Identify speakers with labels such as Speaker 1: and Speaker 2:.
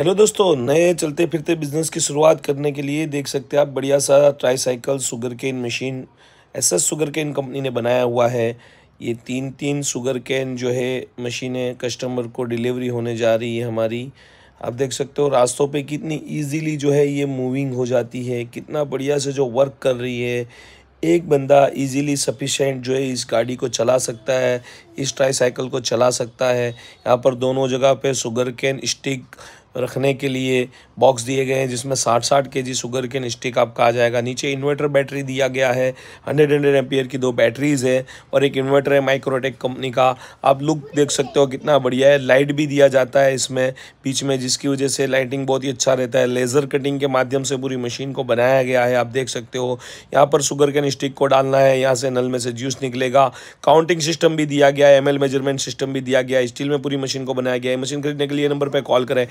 Speaker 1: hello दोस्तों नए चलते फिरते बिजनेस की शुरुआत करने के लिए देख सकते हैं आप बढ़िया सा tricycle sugar cane machine S S sugar cane company ने बनाया हुआ है ये तीन तीन शुगर केन जो है मशीनें कस्टमर को डिलीवरी होने जा रही है हमारी आप देख सकते हो रास्तों पे कितनी इजीली जो है ये मूविंग हो जाती है कितना बढ़िया से जो वर्क कर रही है एक बंदा इजीली सफिशेंट जो है इस गाड़ी को चला सकता है इस ट्राई साइकिल को चला सकता है यहाँ पर दोनों जगह पे शुगर कैन स्टिक रखने के लिए बॉक्स दिए गए हैं जिसमें साठ साठ के जी शुगर के स्टिक आपका आ जाएगा नीचे इन्वर्टर बैटरी दिया गया है हंड्रेड हंड्रेड एम्पियर की दो बैटरीज है और एक इन्वर्टर है माइक्रोटेक कंपनी का आप लुक देख सकते हो कितना बढ़िया है लाइट भी दिया जाता है इसमें बीच में जिसकी वजह से लाइटिंग बहुत ही अच्छा रहता है लेज़र कटिंग के माध्यम से पूरी मशीन को बनाया गया है आप देख सकते हो यहाँ पर शुगर कैन स्टिक को डालना है यहाँ से नल में से जूस निकलेगा काउंटिंग सिस्टम भी दिया गया है एम मेजरमेंट सिस्टम भी दिया गया है स्टील में पूरी मशीन को बनाया गया है मशीन खरीदने के लिए नंबर पर कॉल करें